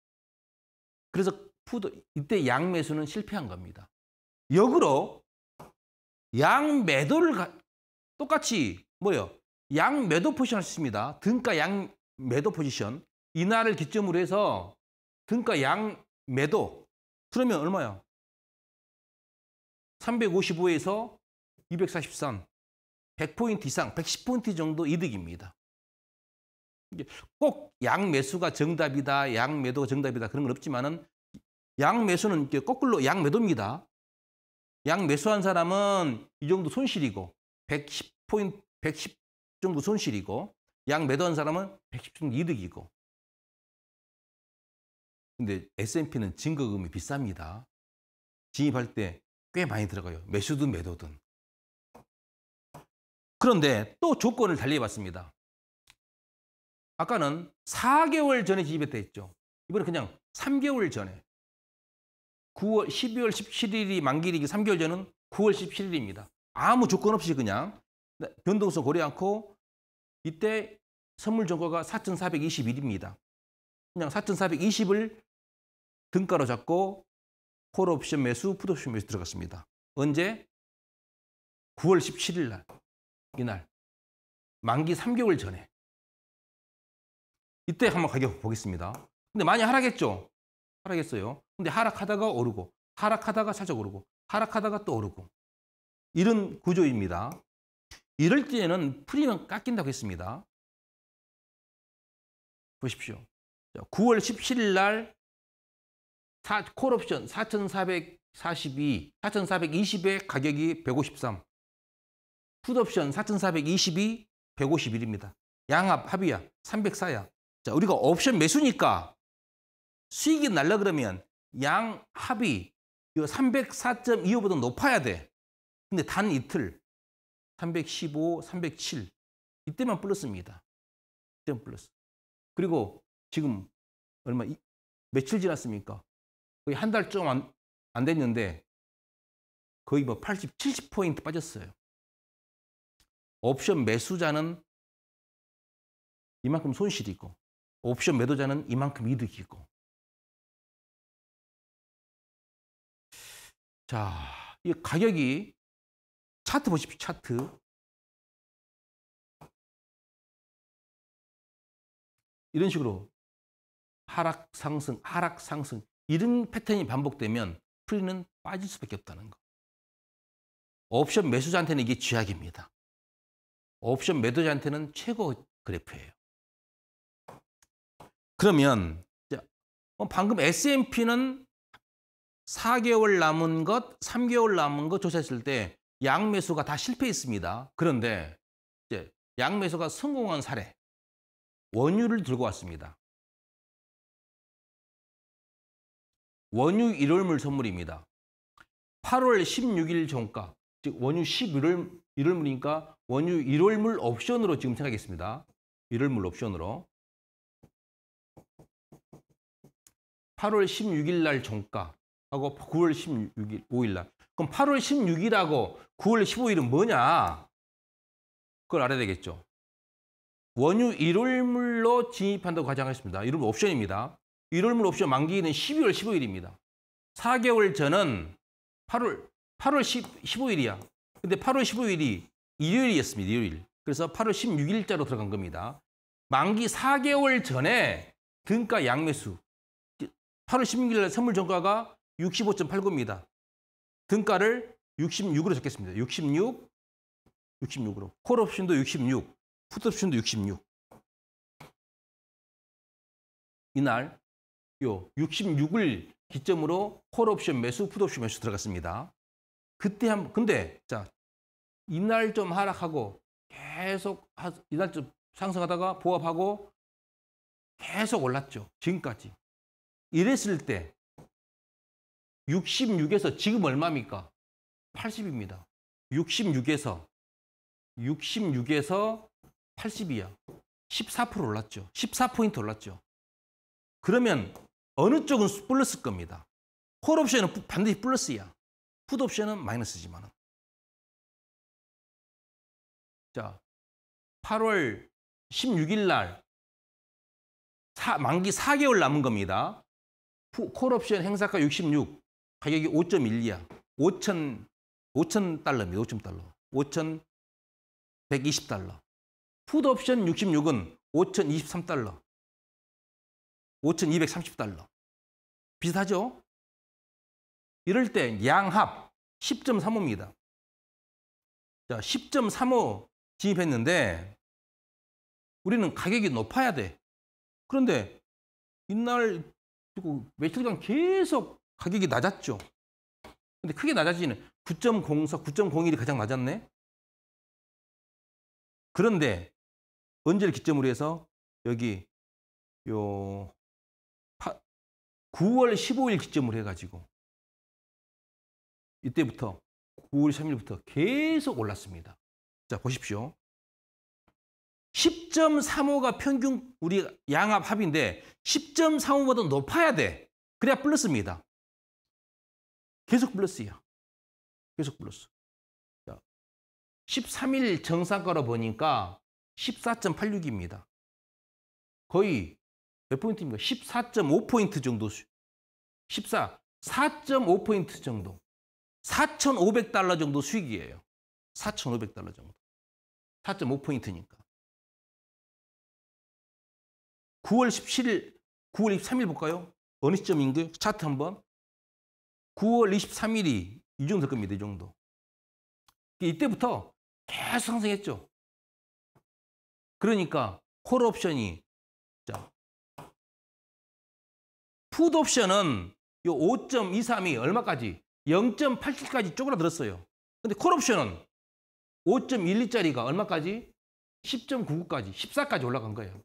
그래서 푸드 이때 양 매수는 실패한 겁니다. 역으로 양 매도를 가, 똑같이 뭐요? 양 매도 포지션을 씁니다. 등가 양 매도 포지션 이날을 기점으로 해서 등가 양 매도 그러면 얼마요 355에서 243 100포인트 이상 110포인트 정도 이득입니다. 꼭 양매수가 정답이다, 양매도가 정답이다 그런 건 없지만은 양매수는 이렇 거꾸로 양매도입니다. 양매수한 사람은 이 정도 손실이고 1 1 0포인110 정도 손실이고 양매도한 사람은 110 정도 이득이고 근데 S&P는 증거금이 비쌉니다. 진입할 때 꽤 많이 들어가요. 매수든 매도든. 그런데 또 조건을 달리해 봤습니다. 아까는 4개월 전에 지입했다 했죠. 이번에 그냥 3개월 전에 9월 12월 17일이 만기일이기 3개월 전은 9월 17일입니다. 아무 조건 없이 그냥 변동성 고려 않고 이때 선물 정가가 4,421입니다. 그냥 4,420을 등가로 잡고 콜옵션 매수, 푸드옵션 매수 들어갔습니다. 언제? 9월 17일 날, 이날, 만기 3개월 전에. 이때 한번 가격 보겠습니다. 근데 많이 하락했죠? 하락했어요. 근데 하락하다가 오르고 하락하다가 살짝 오르고 하락하다가 또 오르고 이런 구조입니다. 이럴 때는 프리는 깎인다고 했습니다. 보십시오. 9월 17일 날 사, 콜옵션 4,442, 4 4 2 0의 가격이 153. 푸드옵션 4,422, 151입니다. 양합 합의야 304야. 자, 우리가 옵션 매수니까 수익이 날라 그러면 양 합이 304.25보다 높아야 돼. 근데 단 이틀 315, 307 이때만 플러스입니다. 이때만 플러스. 그리고 지금 얼마 며칠 지났습니까? 거의 한 달 좀안안 됐는데 거의 뭐 80, 70포인트 빠졌어요. 옵션 매수자는 이만큼 손실이고 있 옵션 매도자는 이만큼 이득이고. 자, 이 가격이 차트 보십시오. 차트. 이런 식으로 하락 상승, 하락 상승 이런 패턴이 반복되면 풀리는 빠질 수밖에 없다는 거. 옵션 매수자한테는 이게 쥐약입니다. 옵션 매도자한테는 최고 그래프예요. 그러면 어, 방금 S&P는 4개월 남은 것, 3개월 남은 것 조사했을 때 양매수가 다 실패했습니다. 그런데 이제 양매수가 성공한 사례, 원유를 들고 왔습니다. 원유 1월물 선물입니다. 8월 16일 종가, 즉 원유 11월 1월물이니까 원유 1월물 옵션으로 지금 생각했습니다. 1월물 옵션으로. 8월 16일 날 종가하고 9월 16일 5일 날. 그럼 8월 16일하고 9월 15일은 뭐냐? 그걸 알아야 되겠죠. 원유 일월물로 진입한다고 가정하겠습니다. 이런 물 옵션입니다. 일월물 옵션 만기일은 12월 15일입니다. 4개월 전은 8월 8월 10, 15일이야. 근데 8월 15일이 일요일이었습니다. 일요일. 그래서 8월 16일자로 들어간 겁니다. 만기 4개월 전에 등가 양매수 8월 16일 날 선물 정가가 65.89입니다. 등가를 66으로 적겠습니다. 66, 66으로. 콜옵션도 66, 풋옵션도 66. 이날 요 66을 기점으로 콜옵션 매수, 풋옵션 매수 들어갔습니다. 그때 한 근데 자 이날 좀 하락하고 계속 하, 이날 좀 상승하다가 보합하고 계속 올랐죠. 지금까지. 이랬을 때 66에서 지금 얼마입니까? 80입니다. 66에서 66에서 80이야. 14% 올랐죠. 14포인트 올랐죠. 그러면 어느 쪽은 플러스 겁니다. 콜 옵션은 반드시 플러스야. 푸드 옵션은 마이너스지만 자, 8월 16일 날 만기 4개월 남은 겁니다. 콜옵션 행사가 66, 가격이 5.12야. 5천 5천 달러입니다. 5천 달러. 5천 120달러. 푸드옵션 66은 5,023달러. 5,230달러. 비슷하죠? 이럴 때 양합 10.35입니다. 자, 10.35 진입했는데 우리는 가격이 높아야 돼. 그런데 이날 그리고 며칠간 계속 가격이 낮았죠. 근데 크게 낮아지는 9.04, 9.01이 가장 낮았네. 그런데 언제를 기점으로 해서 여기 요 9월 15일 기점으로 해가지고 이때부터 9월 3일부터 계속 올랐습니다. 자 보십시오. 10.35가 평균 우리 양압 합인데 10.35보다 높아야 돼. 그래야 플러스입니다. 계속 플러스야. 계속 플러스. 13일 정상가로 보니까 14.86입니다. 거의 몇 포인트입니까? 14.5포인트 정도 수. 14, 4.5포인트 정도. 4,500달러 정도 수익이에요. 4,500달러 정도. 4.5포인트니까. 9월 17일, 9월 23일 볼까요? 어느 시점인가요? 차트 한번. 9월 23일이 이 정도 겁니다. 이 정도. 이때부터 계속 상승했죠. 그러니까 콜 옵션이 자 푸드 옵션은 5.23이 얼마까지 0.87까지 쪼그라들었어요. 근데 콜 옵션은 5.12짜리가 얼마까지 10.99까지 14까지 올라간 거예요.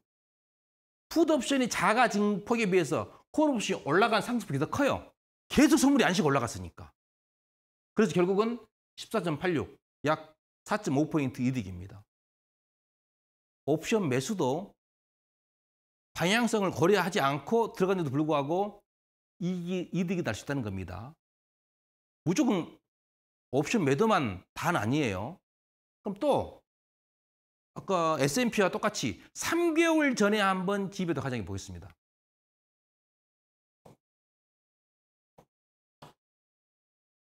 푸드옵션이 작아진 폭에 비해서 콜옵션이 올라간 상승폭이 더 커요. 계속 선물이 안씩 올라갔으니까. 그래서 결국은 14.86, 약 4.5포인트 이득입니다. 옵션 매수도 방향성을 고려하지 않고 들어갔는데도 불구하고 이득이 날 수 있다는 겁니다. 무조건 옵션 매도만 단 아니에요. 그럼 또 아까 S&P와 똑같이 3개월 전에 한번 집에도 가정해 보겠습니다.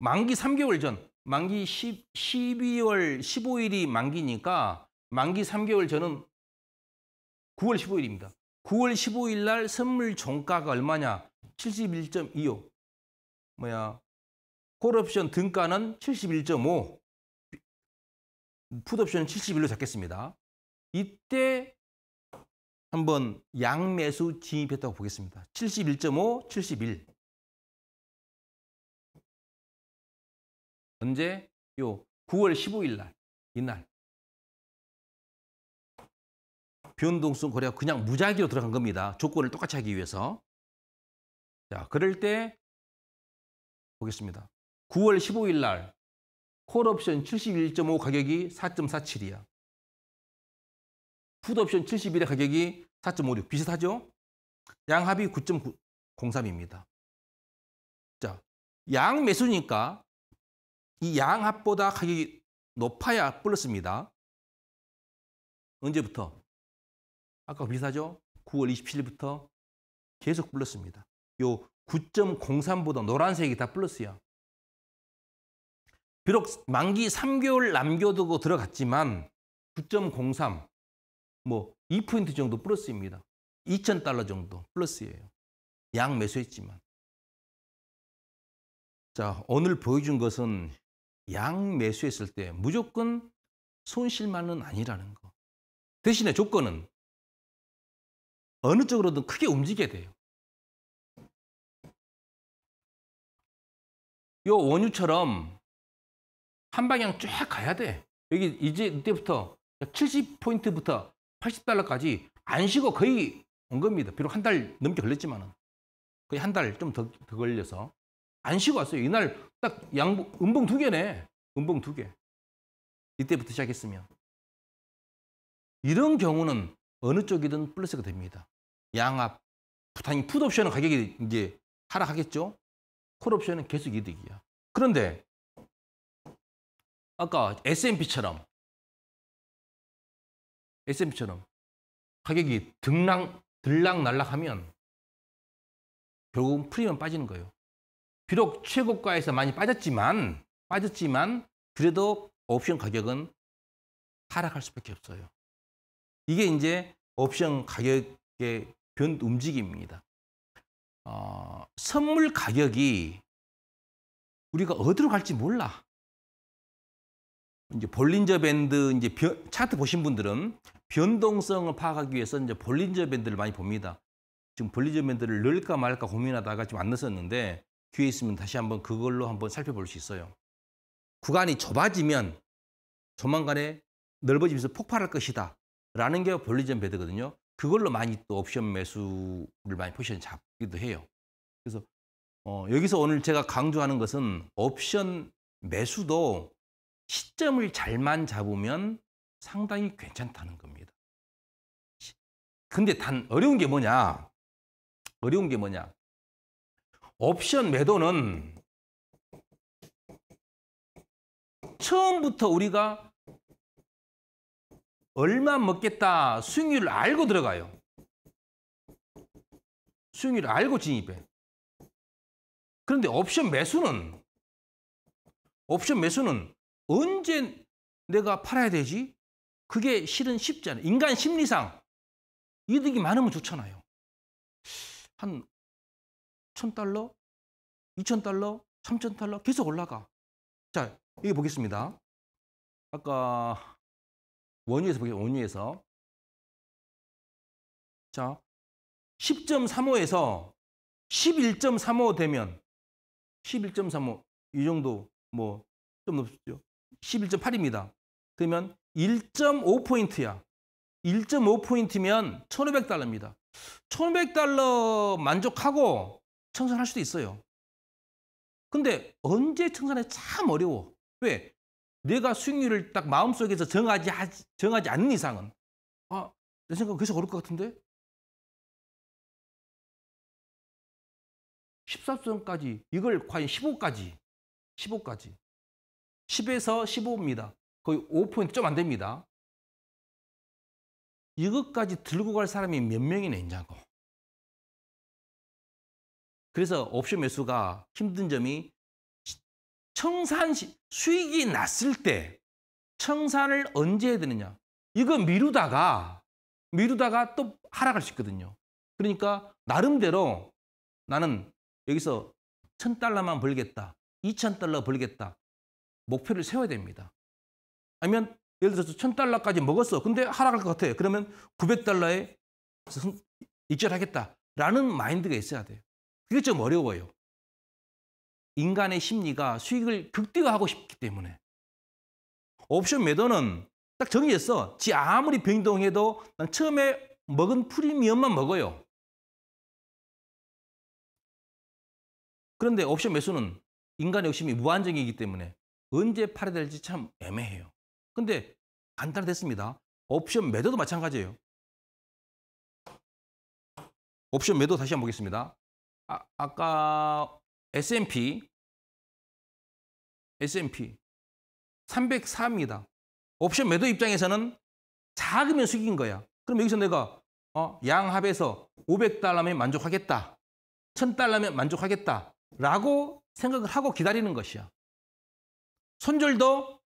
만기 3개월 전, 만기 10, 12월 15일이 만기니까 만기 3개월 전은 9월 15일입니다. 9월 15일 날 선물 종가가 얼마냐? 71.25. 뭐야? 콜옵션 등가는 71.5. 풋옵션은 71로 잡겠습니다. 이때 한번 양매수 진입했다고 보겠습니다. 71.5, 71. 언제? 요 9월 15일 날, 이날. 변동성 거래가 그냥 무작위로 들어간 겁니다. 조건을 똑같이 하기 위해서. 자, 그럴 때 보겠습니다. 9월 15일 날 콜옵션 71.5 가격이 4.47이야. 풋옵션 71의 가격이 4.56 비슷하죠? 양합이 9.03입니다. 자, 양 매수니까 이 양합보다 가격이 높아야 플러스입니다. 언제부터? 아까 비슷하죠? 9월 27일부터 계속 플러스입니다. 요 9.03보다 노란색이 다 플러스야. 비록 만기 3개월 남겨두고 들어갔지만 9.03, 뭐 2포인트 정도 플러스입니다. 2,000달러 정도 플러스예요. 양 매수했지만. 자, 오늘 보여준 것은 양 매수했을 때 무조건 손실만은 아니라는 거. 대신에 조건은 어느 쪽으로든 크게 움직여야 돼요. 요 원유처럼 한 방향 쫙 가야 돼. 여기 이제 이때부터 70포인트부터 80달러까지 안 쉬고 거의 온 겁니다. 비록 한 달 넘게 걸렸지만은 거의 한 달 좀더더 걸려서 안 쉬고 왔어요. 이날 딱 양봉 음봉 두 개네. 음봉 두 개. 이때부터 시작했으면 이런 경우는 어느 쪽이든 플러스가 됩니다. 양압, 당연히 풋옵션은 가격이 이제 하락하겠죠. 콜옵션은 계속 이득이야. 그런데 아까 S&P처럼 S&P처럼 가격이 등락 들락날락하면 결국은 프리미엄 빠지는 거예요. 비록 최고가에서 많이 빠졌지만 빠졌지만 그래도 옵션 가격은 하락할 수밖에 없어요. 이게 이제 옵션 가격의 변 움직임입니다. 어, 선물 가격이 우리가 어디로 갈지 몰라. 이제 볼린저 밴드 이제 변, 차트 보신 분들은 변동성을 파악하기 위해서 이제 볼린저 밴드를 많이 봅니다. 지금 볼린저 밴드를 넣을까 말까 고민하다가 지금 안 넣었는데 기회 있으면 다시 한번 그걸로 한번 살펴볼 수 있어요. 구간이 좁아지면 조만간에 넓어지면서 폭발할 것이다. 라는 게볼린저밴드거든요 그걸로 많이 또 옵션 매수를 많이 포션 잡기도 해요. 그래서 어, 여기서 오늘 제가 강조하는 것은 옵션 매수도 시점을 잘만 잡으면 상당히 괜찮다는 겁니다. 근데 단 어려운 게 뭐냐? 어려운 게 뭐냐? 옵션 매도는 처음부터 우리가 얼마 먹겠다 수익률을 알고 들어가요. 수익률을 알고 진입해. 그런데 옵션 매수는 옵션 매수는 언제 내가 팔아야 되지? 그게 실은 쉽지 않아요. 인간 심리상 이득이 많으면 좋잖아요. 한 1000달러, 2000달러, 3000달러 계속 올라가. 자, 여기 보겠습니다. 아까 원유에서 보겠습니다. 원유에서 자, 10.35에서 11.35 되면 11.35이 정도 뭐 좀 높죠. 11.8입니다. 그러면 1.5포인트야. 1.5포인트면 1,500달러입니다. 1,500달러 만족하고 청산할 수도 있어요. 근데 언제 청산해 참 어려워. 왜? 내가 수익률을 딱 마음속에서 정하지, 정하지 않는 이상은 아, 내 생각은 계속 어려울 것 같은데? 14선까지 이걸 과연 15까지 15까지 10에서 15입니다. 거의 5포인트 좀 안 됩니다. 이것까지 들고 갈 사람이 몇 명이나 있냐고. 그래서 옵션 매수가 힘든 점이 청산 시, 수익이 났을 때 청산을 언제 해야 되느냐. 이거 미루다가 미루다가 또 하락할 수 있거든요. 그러니까 나름대로 나는 여기서 천달러만 벌겠다. 이천 달러 벌겠다. 목표를 세워야 됩니다. 아니면 예를 들어서 천달러까지 먹었어. 근데 하락할 것 같아. 그러면 900달러에 입절하겠다라는 마인드가 있어야 돼요. 그게 좀 어려워요. 인간의 심리가 수익을 극대화하고 싶기 때문에. 옵션 매도는 딱 정해졌어. 지 아무리 변동해도 난 처음에 먹은 프리미엄만 먹어요. 그런데 옵션 매수는 인간의 욕심이 무한정이기 때문에 언제 팔아야 될지 참 애매해요. 근데 간단했습니다. 옵션 매도도 마찬가지예요. 옵션 매도 다시 한번 보겠습니다. 아, 아까 S&P S&P 304입니다. 옵션 매도 입장에서는 작으면 수익인 거야. 그럼 여기서 내가 어, 양합에서 500달러면 만족하겠다. 1000달러면 만족하겠다. 라고 생각을 하고 기다리는 것이야. 손절도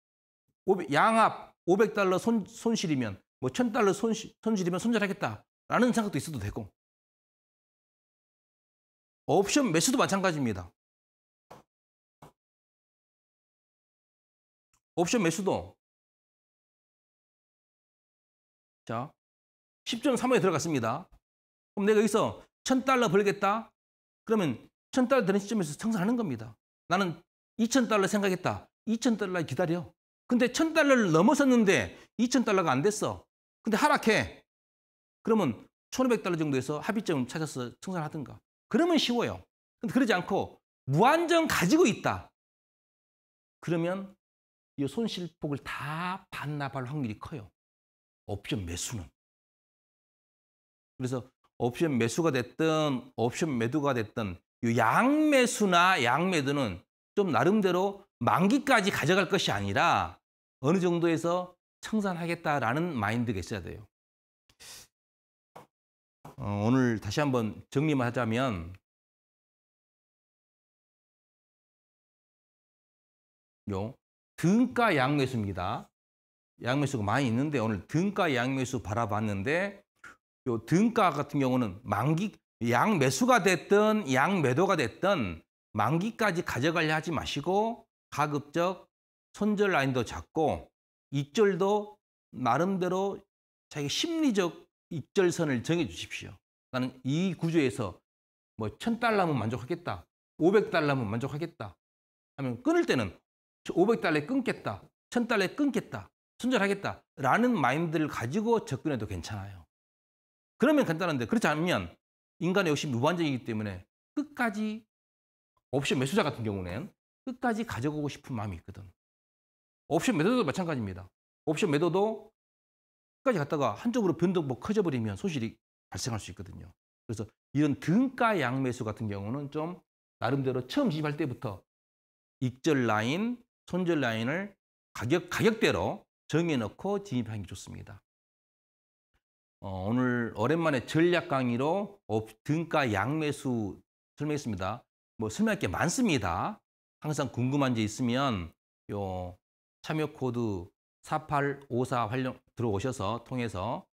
양압 500달러 손, 손실이면 뭐 1000달러 손실, 손실이면 손절하겠다라는 생각도 있어도 되고 옵션 매수도 마찬가지입니다. 옵션 매수도 자 10.35에 들어갔습니다. 그럼 내가 여기서 1000달러 벌겠다? 그러면 1000달러 되는 시점에서 청산하는 겁니다. 나는 2000달러 생각했다. 2,000달러 기다려. 근데 1,000달러를 넘어섰는데 2,000달러가 안 됐어. 근데 하락해. 그러면 1,500달러 정도에서 합의점을 찾아서 청산하든가. 그러면 쉬워요. 근데 그러지 않고 무한정 가지고 있다. 그러면 이 손실폭을 다 반납할 확률이 커요. 옵션 매수는. 그래서 옵션 매수가 됐든 옵션 매도가 됐든 이 양매수나 양매도는 좀 나름대로 만기까지 가져갈 것이 아니라 어느 정도에서 청산하겠다라는 마인드가 있어야 돼요. 어, 오늘 다시 한번 정리만 하자면 요 등가 양매수입니다. 양매수가 많이 있는데 오늘 등가 양매수 바라봤는데 요 등가 같은 경우는 만기 양매수가 됐든 양매도가 됐든 만기까지 가져가려 하지 마시고 가급적 손절 라인도 잡고 입절도 나름대로 자기 심리적 입절선을 정해 주십시오. 나는 이 구조에서 뭐 1000달러면 만족하겠다. 500달러면 만족하겠다. 하면 끊을 때는 500달러에 끊겠다. 1000달러에 끊겠다. 손절하겠다. 라는 마인드를 가지고 접근해도 괜찮아요. 그러면 간단한데 그렇지 않으면 인간의 욕심이 무한적이기 때문에 끝까지 옵션 매수자 같은 경우는 끝까지 가져가고 싶은 마음이 있거든. 옵션 매도도 마찬가지입니다. 옵션 매도도 끝까지 갔다가 한쪽으로 변동폭 뭐 커져버리면 손실이 발생할 수 있거든요. 그래서 이런 등가 양매수 같은 경우는 좀 나름대로 처음 진입할 때부터 익절 라인, 손절 라인을 가격, 가격대로 정해놓고 진입하는 게 좋습니다. 어, 오늘 오랜만에 전략 강의로 등가 양매수 설명했습니다. 뭐 설명할 게 많습니다. 항상 궁금한 게 있으면 요 참여 코드 4854 활용 들어오셔서 통해서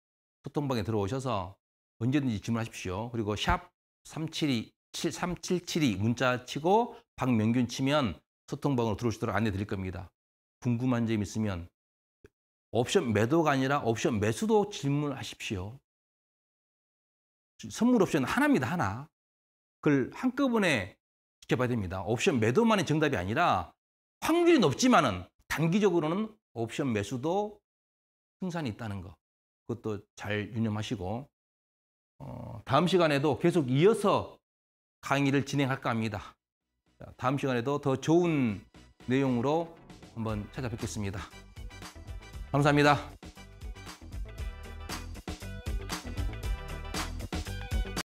소통방에 들어오셔서 언제든지 질문하십시오. 그리고 샵 372, 7, 3772 문자 치고 박명균 치면 소통방으로 들어오시도록 안내 드릴 겁니다. 궁금한 점 있으면 옵션 매도가 아니라 옵션 매수도 질문하십시오. 선물 옵션 하나입니다. 하나. 그걸 한꺼번에 지켜봐야 됩니다. 옵션 매도만이 정답이 아니라 확률이 높지만은 단기적으로는 옵션 매수도 승산이 있다는 것. 그것도 잘 유념하시고 어, 다음 시간에도 계속 이어서 강의를 진행할까 합니다. 다음 시간에도 더 좋은 내용으로 한번 찾아뵙겠습니다. 감사합니다.